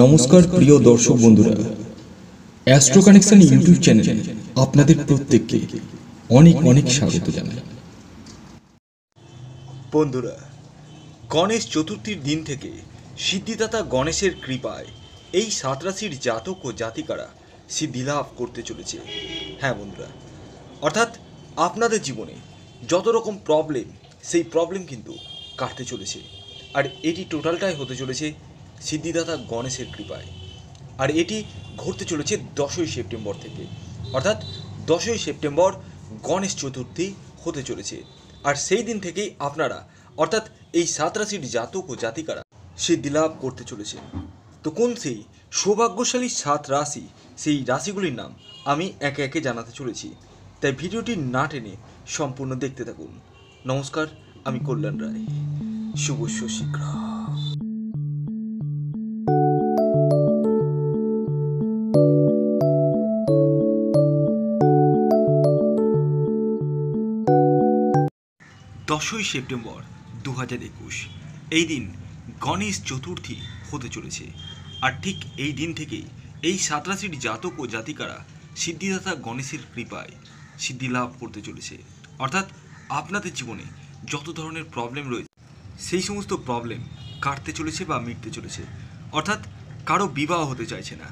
নমস্কার প্রিয় দর্শক বন্ধুরা অ্যাস্ট্রো কানেকশন ইউটিউব চ্যানেলে আপনাদের প্রত্যেককে অনেক অনেক স্বাগত জানাই বন্ধুরা গণেশ চতুর্থীর দিন থেকে সিদ্ধিদাতা গণেশের কৃপায় এই সাত রাশির জাতক ও জাতিকারা সিদ্ধিলাভ করতে চলেছে হ্যাঁ বন্ধুরা অর্থাৎ আপনাদের জীবনে যত রকম প্রবলেম সেই প্রবলেম কিন্তু কাটতে চলেছে আর এটি টোটালটাই হতে চলেছে সিদ্ধিদাতা গণেশের কৃপায় আর এটি ঘটতে চলেছে দশই সেপ্টেম্বর থেকে অর্থাৎ দশই সেপ্টেম্বর গণেশ চতুর্থী হতে চলেছে আর সেই দিন থেকেই আপনারা অর্থাৎ এই সাত রাশির জাতক ও জাতিকারা সিদ্ধি লাভ করতে চলেছে তো কোন সেই সৌভাগ্যশালী সাত রাশি সেই রাশিগুলির নাম আমি একে একে জানাতে চলেছি তাই ভিডিওটি না টেনে সম্পূর্ণ দেখতে থাকুন নমস্কার আমি কল্যাণ রায় শুভ শশীঘ্রা দশই সেপ্টেম্বর দু হাজার একুশ এই দিন গণেশ চতুর্থী হতে চলেছে আর ঠিক এই দিন থেকেই এই সাত জাতক ও জাতিকারা সিদ্ধিদাতা গণেশের কৃপায় সিদ্ধি লাভ করতে চলেছে অর্থাৎ আপনাদের জীবনে যত ধরনের প্রবলেম রয়েছে সেই সমস্ত প্রবলেম কাটতে চলেছে বা মিটতে চলেছে অর্থাৎ কারো বিবাহ হতে চাইছে না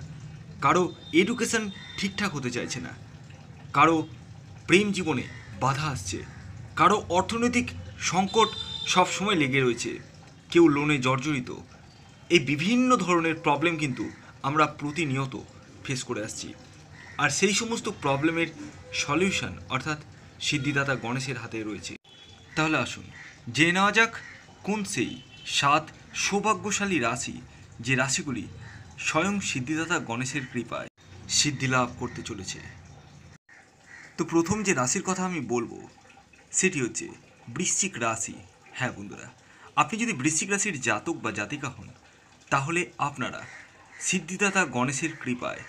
কারো এডুকেশন ঠিকঠাক হতে চাইছে না কারো প্রেম জীবনে বাধা আসছে কারো অর্থনৈতিক সংকট সবসময় লেগে রয়েছে কেউ লোনে জর্জরিত এই বিভিন্ন ধরনের প্রবলেম কিন্তু আমরা প্রতিনিয়ত ফেস করে আসছি আর সেই সমস্ত প্রবলেমের সলিউশন অর্থাৎ সিদ্ধিদাতা গণেশের হাতে রয়েছে তাহলে আসুন জেনে নেওয়া যাক কোন সেই সাত সৌভাগ্যশালী রাশি যে রাশিগুলি স্বয়ং সিদ্ধিদাতা গণেশের কৃপায় সিদ্ধি লাভ করতে চলেছে তো প্রথম যে রাশির কথা আমি বলবো সেটি হচ্ছে বৃশ্চিক রাশি হ্যাঁ বন্ধুরা আপনি যদি বৃশ্চিক রাশির জাতক বা জাতিকা হন তাহলে আপনারা সিদ্ধিদাতা গণেশের কৃপায়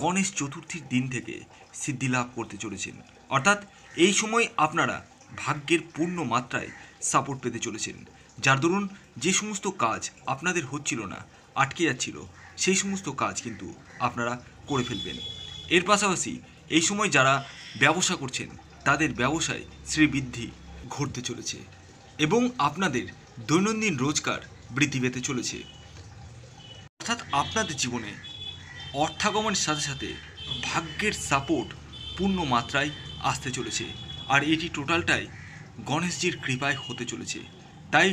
গণেশ চতুর্থীর দিন থেকে সিদ্ধি লাভ করতে চলেছেন অর্থাৎ এই সময় আপনারা ভাগ্যের পূর্ণ মাত্রায় সাপোর্ট পেতে চলেছেন যার দরুন যে সমস্ত কাজ আপনাদের হচ্ছিল না আটকে যাচ্ছিল সেই সমস্ত কাজ কিন্তু আপনারা করে ফেলবেন এর পাশাপাশি এই সময় যারা ব্যবসা করছেন তাদের ব্যবসায় শ্রীবৃদ্ধি ঘটতে চলেছে এবং আপনাদের দৈনন্দিন রোজগার বৃদ্ধি পেতে চলেছে অর্থাৎ আপনাদের জীবনে অর্থাগমনের সাথে সাথে ভাগ্যের সাপোর্ট পূর্ণ মাত্রায় আসতে চলেছে আর এটি টোটালটাই গণেশজির কৃপায় হতে চলেছে তাই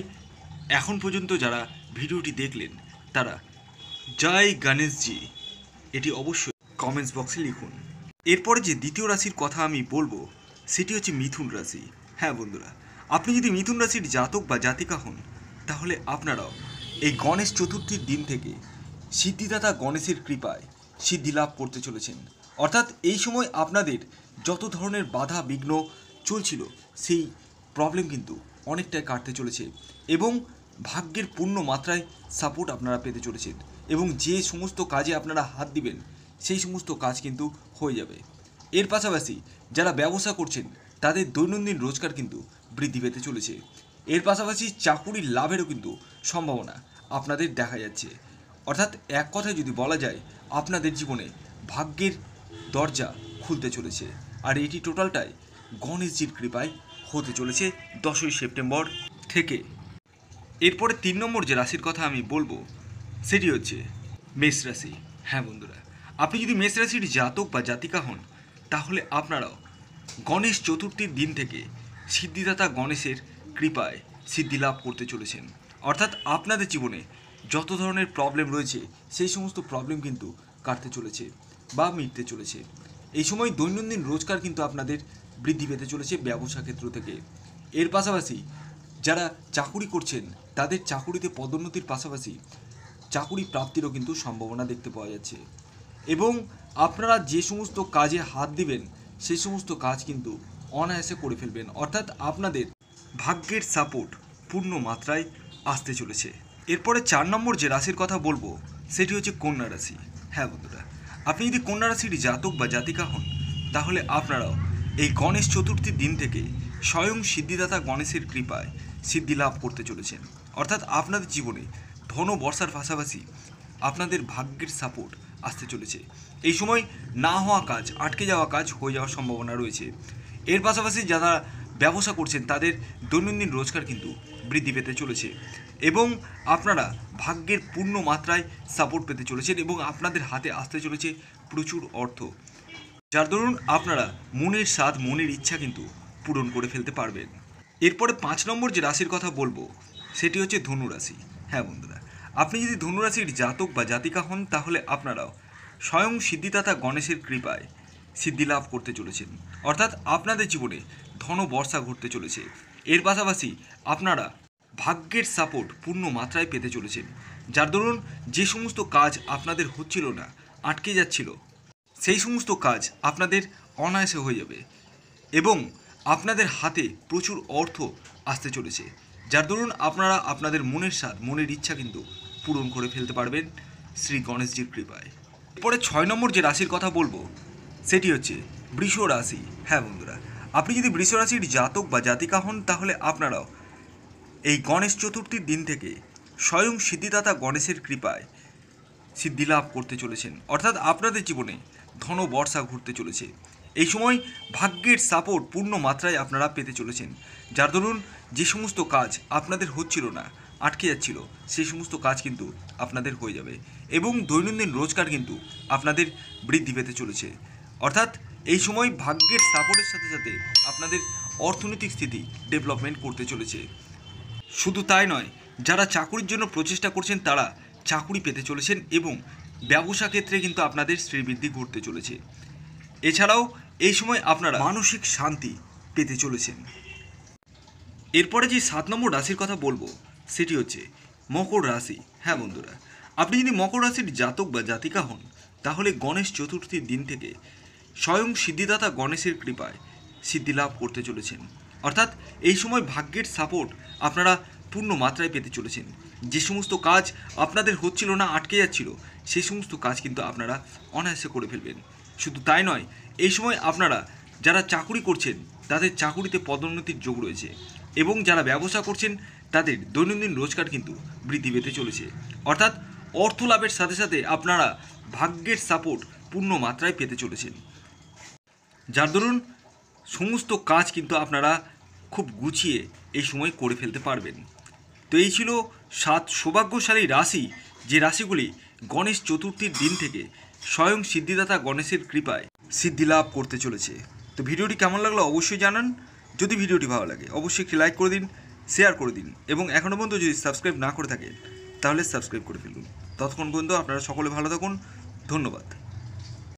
এখন পর্যন্ত যারা ভিডিওটি দেখলেন তারা জয় গণেশজি এটি অবশ্যই কমেন্টস বক্সে লিখুন এরপরে যে দ্বিতীয় রাশির কথা আমি বলবো সেটি হচ্ছে মিথুন রাশি হ্যাঁ বন্ধুরা আপনি যদি মিথুন রাশির জাতক বা জাতিকা হন তাহলে আপনারাও এই গণেশ চতুর্থীর দিন থেকে সিদ্ধিদাতা গণেশের কৃপায় সিদ্ধি লাভ করতে চলেছেন অর্থাৎ এই সময় আপনাদের যত ধরনের বাধা বিঘ্ন চলছিল সেই প্রবলেম কিন্তু অনেকটাই কাটতে চলেছে এবং ভাগ্যের পূর্ণ মাত্রায় সাপোর্ট আপনারা পেতে চলেছেন এবং যে সমস্ত কাজে আপনারা হাত দিবেন সেই সমস্ত কাজ কিন্তু হয়ে যাবে এর পাশাপাশি যারা ব্যবসা করছেন তাদের দৈনন্দিন রোজগার কিন্তু বৃদ্ধি পেতে চলেছে এর পাশাপাশি চাকুরির লাভেরও কিন্তু সম্ভাবনা আপনাদের দেখা যাচ্ছে অর্থাৎ এক কথায় যদি বলা যায় আপনাদের জীবনে ভাগ্যের দরজা খুলতে চলেছে আর এটি টোটালটাই গণেশজির কৃপায় হতে চলেছে দশই সেপ্টেম্বর থেকে এরপরে তিন নম্বর যে রাশির কথা আমি বলবো সেটি হচ্ছে মেষ রাশি হ্যাঁ বন্ধুরা আপনি যদি মেষ রাশির জাতক বা জাতিকা হন তাহলে আপনারাও গণেশ চতুর্থীর দিন থেকে সিদ্ধিদাতা গণেশের কৃপায় সিদ্ধি লাভ করতে চলেছেন অর্থাৎ আপনাদের জীবনে যত ধরনের প্রবলেম রয়েছে সেই সমস্ত প্রবলেম কিন্তু কাটতে চলেছে বা মিটতে চলেছে এই সময় দৈনন্দিন রোজগার কিন্তু আপনাদের বৃদ্ধি পেতে চলেছে ব্যবসা ক্ষেত্র থেকে এর পাশাপাশি যারা চাকুরি করছেন তাদের চাকুরিতে পদোন্নতির পাশাপাশি চাকুরি প্রাপ্তিরও কিন্তু সম্ভাবনা দেখতে পাওয়া যাচ্ছে এবং আপনারা যে সমস্ত কাজে হাত দিবেন সেই সমস্ত কাজ কিন্তু অনায়াসে করে ফেলবেন অর্থাৎ আপনাদের ভাগ্যের সাপোর্ট পূর্ণ মাত্রায় আসতে চলেছে এরপরে চার নম্বর যে রাশির কথা বলবো সেটি হচ্ছে কন্যা রাশি হ্যাঁ বন্ধুরা আপনি যদি কন্যা রাশির জাতক বা জাতিকা হন তাহলে আপনারাও এই গণেশ চতুর্থীর দিন থেকে স্বয়ং সিদ্ধিদাতা গণেশের কৃপায় সিদ্ধি লাভ করতে চলেছেন অর্থাৎ আপনাদের জীবনে ধন বর্ষার পাশাপাশি আপনাদের ভাগ্যের সাপোর্ট আসতে চলেছে এই সময় না হওয়া কাজ আটকে যাওয়া কাজ হয়ে যাওয়ার সম্ভাবনা রয়েছে এর পাশাপাশি যারা ব্যবসা করছেন তাদের দৈনন্দিন রোজগার কিন্তু বৃদ্ধি পেতে চলেছে এবং আপনারা ভাগ্যের পূর্ণ মাত্রায় সাপোর্ট পেতে চলেছেন এবং আপনাদের হাতে আসতে চলেছে প্রচুর অর্থ যার দরুন আপনারা মনের স্বাদ মনের ইচ্ছা কিন্তু পূরণ করে ফেলতে পারবেন এরপরে পাঁচ নম্বর যে রাশির কথা বলবো সেটি হচ্ছে ধনু রাশি হ্যাঁ বন্ধুরা আপনি যদি ধনুরাশির জাতক বা জাতিকা হন তাহলে আপনারাও স্বয়ং সিদ্ধিদাতা গণেশের কৃপায় সিদ্ধি লাভ করতে চলেছেন অর্থাৎ আপনাদের জীবনে ধন বর্ষা ঘটতে চলেছে এর পাশাপাশি আপনারা ভাগ্যের সাপোর্ট পূর্ণ মাত্রায় পেতে চলেছেন যার দরুন যে সমস্ত কাজ আপনাদের হচ্ছিল না আটকে যাচ্ছিল সেই সমস্ত কাজ আপনাদের অনায়াসে হয়ে যাবে এবং আপনাদের হাতে প্রচুর অর্থ আসতে চলেছে যার দরুন আপনারা আপনাদের মনের স্বাদ মনের ইচ্ছা কিন্তু পূরণ করে ফেলতে পারবেন শ্রী গণেশজির কৃপায় পরে ছয় নম্বর যে রাশির কথা বলবো সেটি হচ্ছে বৃষ রাশি হ্যাঁ বন্ধুরা আপনি যদি বৃষ রাশির জাতক বা জাতিকা হন তাহলে আপনারাও এই গণেশ চতুর্থীর দিন থেকে স্বয়ং সিদ্ধিদাতা গণেশের কৃপায় সিদ্ধি লাভ করতে চলেছেন অর্থাৎ আপনাদের জীবনে ধন বর্ষা ঘুরতে চলেছে এই সময় ভাগ্যের সাপোর্ট পূর্ণ মাত্রায় আপনারা পেতে চলেছেন যার দরুন যে সমস্ত কাজ আপনাদের হচ্ছিল না আটকে যাচ্ছিল সেই সমস্ত কাজ কিন্তু আপনাদের হয়ে যাবে এবং দৈনন্দিন রোজগার কিন্তু আপনাদের বৃদ্ধি পেতে চলেছে অর্থাৎ এই সময় ভাগ্যের সাপোর্টের সাথে সাথে আপনাদের অর্থনৈতিক স্থিতি ডেভেলপমেন্ট করতে চলেছে শুধু তাই নয় যারা চাকুরির জন্য প্রচেষ্টা করছেন তারা চাকুরি পেতে চলেছেন এবং ব্যবসা ক্ষেত্রে কিন্তু আপনাদের শ্রীবৃদ্ধি ঘটতে চলেছে এছাড়াও এই সময় আপনারা মানসিক শান্তি পেতে চলেছেন এরপরে যে সাত নম্বর রাশির কথা বলবো সেটি হচ্ছে মকর রাশি হ্যাঁ বন্ধুরা আপনি যদি মকর রাশির জাতক বা জাতিকা হন তাহলে গণেশ চতুর্থীর দিন থেকে স্বয়ং সিদ্ধিদাতা গণেশের কৃপায় সিদ্ধি লাভ করতে চলেছেন অর্থাৎ এই সময় ভাগ্যের সাপোর্ট আপনারা পূর্ণ মাত্রায় পেতে চলেছেন যে সমস্ত কাজ আপনাদের হচ্ছিল না আটকে যাচ্ছিল সেই সমস্ত কাজ কিন্তু আপনারা অনায়াসে করে ফেলবেন শুধু তাই নয় এই সময় আপনারা যারা চাকুরি করছেন তাদের চাকুরিতে পদোন্নতির যোগ রয়েছে এবং যারা ব্যবসা করছেন তাদের দৈনন্দিন রোজগার কিন্তু বৃদ্ধি পেতে চলেছে অর্থাৎ অর্থ লাভের সাথে সাথে আপনারা ভাগ্যের সাপোর্ট পূর্ণ মাত্রায় পেতে চলেছেন যার দরুন সমস্ত কাজ কিন্তু আপনারা খুব গুছিয়ে এই সময় করে ফেলতে পারবেন তো এই ছিল সাত সৌভাগ্যশালী রাশি যে রাশিগুলি গণেশ চতুর্থীর দিন থেকে স্বয়ং সিদ্ধিদাতা গণেশের কৃপায় সিদ্ধি লাভ করতে চলেছে তো ভিডিওটি কেমন লাগলো অবশ্যই জানান যদি ভিডিওটি ভালো লাগে অবশ্যই একটি লাইক করে দিন শেয়ার করে দিন এবং এখনও পর্যন্ত যদি সাবস্ক্রাইব না করে থাকেন তাহলে সাবস্ক্রাইব করে ফেলুন ততক্ষণ পর্যন্ত আপনারা সকলে ভালো থাকুন ধন্যবাদ